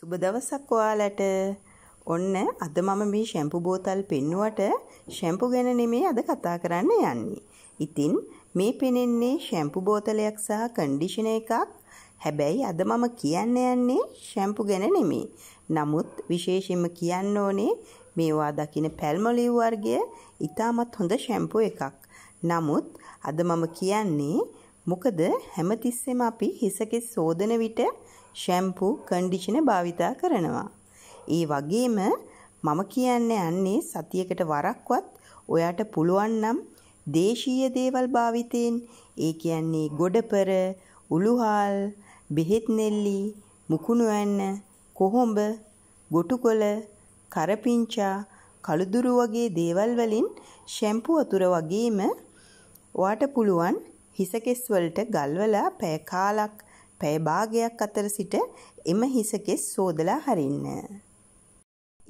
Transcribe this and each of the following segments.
සුබ දවසක් ඔයාලට. ඔන්න අද මම මේ ෂැම්පු බෝතල් පෙන්නුවට ෂැම්පු ගැන නෙමේ අද කතා කරන්න යන්නේ. ඉතින් මේ පෙනෙන්නේ ෂැම්පු බෝතලයක් සහ කන්ඩිෂන එකක්. හැබැයි අද මම කියන්න යන්නේ ෂැම්පු ගැන නෙමේ. නමුත් විශේෂයෙන්ම කියන්න ඕනේ මේවා දකින පැල්මොලිව් වර්ගය ඉතාමත් හොඳ ෂැම්පු එකක්. නමුත් අද මම කියන්නේ මොකද හැමතිස්සෙම අපි හිසකෙස් සෝදන විට ෂැම්පු කන්ඩිෂන භාවිතා කරනවා. ඒ වගේම මම කියන්න යන්නේ සතියකට වරක්වත් ඔයාට පුළුවන් නම් දේශීය දේවල් භාවිතයෙන් ඒ කියන්නේ ගොඩපර, උළුහාල්, බෙහෙත් නෙල්ලි, මුකුණු ඇන්න, කොහොඹ, ගොටුකොළ, කරපිංචා, කළුදුරු වගේ දේවල් වලින් ෂැම්පු වතුර වගේම ඔයාට පුළුවන් හිසකෙස් වලට ගල්වලා පැය කාලක් පැය භාගයක් අතර සිට එම හිසකෙස් සෝදලා හරින්න.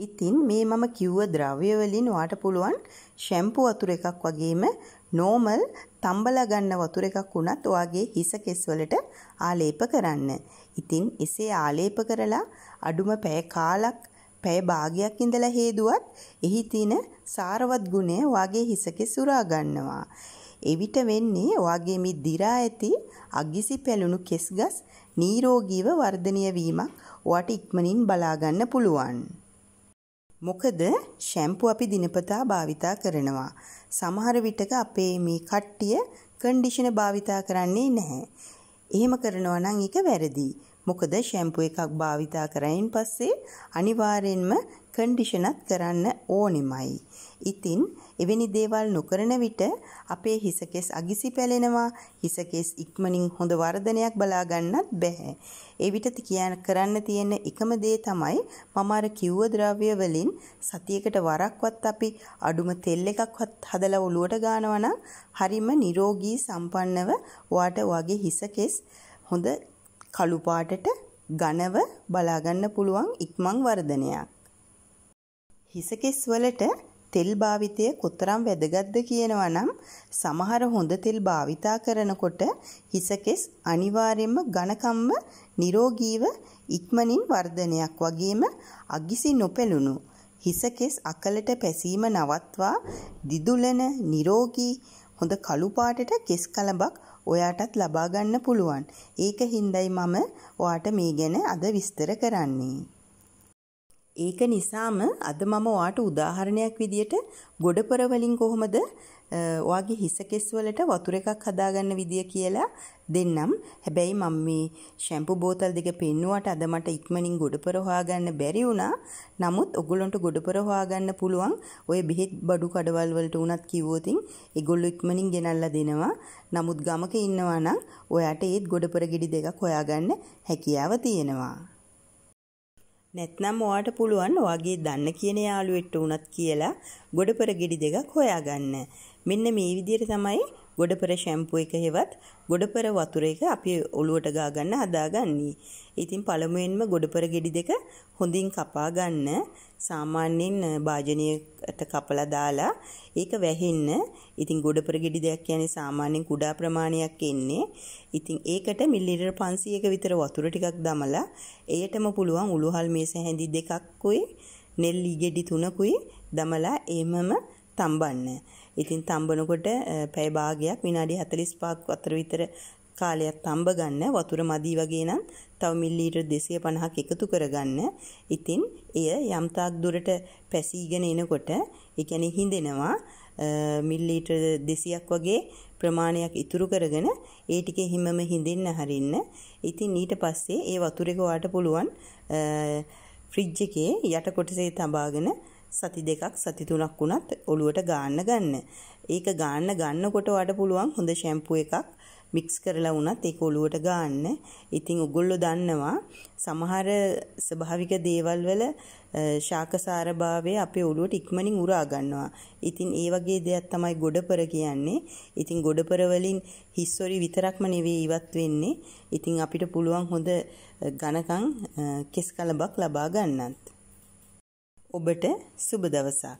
ඉතින් මේ මම කිව්ව ද්‍රව්‍ය වලින් ඔයාට පුළුවන් ෂැම්පු වතුර එකක් වගේම නෝමල් තම්බලා ගන්න වතුර එකක් වුණත් ඔයාගේ හිසකෙස් වලට ආලේප කරන්න. ඉතින් එසේ ආලේප කරලා අඩුම පැය කාලක් පැය භාගයක් ඉඳලා හේදුවත් එහි තියෙන සාරවත් ගුණය ඔයාගේ හිසකෙස් උරා ගන්නවා. එවිට වෙන්නේ ඔයාගේ මේ දිරා ඇති අගිසි පැලුණු කෙස්ගස් නිරෝගීව වර්ධනය වීමක් ඔයාට ඉක්මනින් බලා ගන්න පුළුවන්. මොකද ෂැම්පු අපි දිනපතා භාවිතා කරනවා. සමහර විටක අපේ මේ කට්ටිය කන්ඩිෂන භාවිතා කරන්නේ නැහැ. එහෙම කරනවා නම් ඒක වැරදියි. මොකද ෂැම්පු එකක් භාවිතා කරයින් පස්සේ අනිවාර්යෙන්ම කන්ඩිෂනත් කරන්න ඕනෙමයි. ඉතින් එවැනි දේවල් නොකරන විට අපේ හිසකෙස් අගිසි පැලෙනවා හිසකෙස් ඉක්මනින් හොඳ වර්ධනයක් බලාගන්නත් බැහැ. එවිට කියන්න කරන්න තියෙන එකම දේ තමයි මම අර කිව්ව ද්‍රව්‍ය වලින් සතියකට වරක්වත් අපි අඩුම තෙල් එකක්වත් හදලා ඔලුවට ගානවා නම් හරිම නිරෝගී සම්පන්නව වාට වගේ හිසකෙස් හොඳ කළු පාටට ඝනව බලාගන්න පුළුවන් ඉක්මන් වර්ධනයක්. හිසකෙස් වලට තෙල් භාවිතය කොතරම් වැදගත්ද කියනවා නම් සමහර හොඳ තෙල් භාවිතා කරනකොට හිසකෙස් අනිවාර්යයෙන්ම ඝනකම්ම නිරෝගීව ඉක්මනින් වර්ධනයක් වගේම අගිසි නොපෙළුණු හිසකෙස් අකලට පැසීම නවත්වා දිදුලන නිරෝගී හොඳ කළු පාටට කෙස් කලඹක් ඔයාටත් ලබා ගන්න පුළුවන්. ඒක හින්දායි මම ඔයාට මේ ගැන අද විස්තර කරන්නේ. ඒක නිසාම අද මම ඔයාට උදාහරණයක් විදියට ගොඩපර වලින් කොහොමද ඔයාගේ හිස කෙස් වලට වතුර එකක් හදාගන්න විදිය කියලා දෙන්නම්. හැබැයි මම මේ ෂැම්පු බෝතල් දෙක පෙන්නුවට අද මට ඉක්මනින් ගොඩපර හොයාගන්න බැරි වුණා. නමුත් ඔගොල්ලන්ට ගොඩපර හොයාගන්න පුළුවන්. ඔය බෙහෙත් බඩු කඩවල් වලට උනත් කිව්වොතින් ඒගොල්ලෝ ඉක්මනින් ගෙනල්ලා දෙනවා. නමුත් ගමක ඉන්නවා නම් ඔයාට ඒත් ගොඩපර ගෙඩි දෙකක් හොයාගන්න හැකියාව තියෙනවා. නැත්නම් ඔයාට පුළුවන් ඔයාගේ දන්න කියන යාළුවෙක්ට උනත් කියලා ගොඩපර ගෙඩි දෙකක් හොයාගන්න. මෙන්න මේ විදිහට තමයි ගොඩපර ෂැම්පු එක හෙවත් ගොඩපර වතුර එක අපි ඔලුවට ගා ගන්න හදාගන්නේ. ඉතින් පළමුවෙන්ම ගොඩපර ගෙඩි දෙක හොඳින් කපා ගන්න. සාමාන්‍යයෙන් භාජනයකට කපලා දාලා ඒක වැහෙන්න. ඉතින් ගොඩපර ගෙඩි දෙයක් කියන්නේ සාමාන්‍යයෙන් කුඩා ප්‍රමාණයක් එන්නේ. ඉතින් ඒකට මිලිලීටර් 500ක විතර වතුර ටිකක් දමලා එයටම පුළුවන් උළුහල් මේස හැඳි දෙකක් කුයි නෙල්ලි ගෙඩි තුනකුයි දමලා එහෙමම තම්බන්න. ඉතින් තම්බනකොට පැය භාගයක් විනාඩි 45ක් අතර විතර කාලයක් තඹ ගන්න වතුර මදි වගේ නම් තව මිලිලීටර් 250ක් එකතු කරගන්න. ඉතින් එය යම්තාක් දුරට පැසීගෙන එනකොට ඒ කියන්නේ හිඳෙනවා මිලිලීටර් 200ක් වගේ ප්‍රමාණයක් ඉතුරු කරගෙන ඒ ටිකේ හිමම හිඳින්න හරින්න. ඉතින් ඊට පස්සේ ඒ වතුරේක වාට පුළුවන් ෆ්‍රිජ් එකේ යට කොටසේ තබාගෙන සති දෙකක් සති තුනක් වුණත් ඔළුවට ගාන්න ගන්න. ඒක ගාන්න ගන්නකොට වඩ පුළුවන් හොඳ ෂැම්පූ එකක් මික්ස් කරලා වුණත් ඒක ඔළුවට ගන්න. ඉතින් ඔගොල්ලෝ දන්නවා සමහර ස්වභාවික දේවල් වල ශාකසාරභාවය අපේ ඔළුවට ඉක්මනින් උරා ගන්නවා. ඉතින් ඒ වගේ දෙයක් තමයි ගොඩපර කියන්නේ. ඉතින් ගොඩපර වලින් හිස්සොරි විතරක්ම නෙවෙයි ඉවත් වෙන්නේ. ඉතින් අපිට පුළුවන් හොඳ ඝනකම් කෙස් කලබක් ලබා ගන්නත්. ඔබට සුබ දවසක්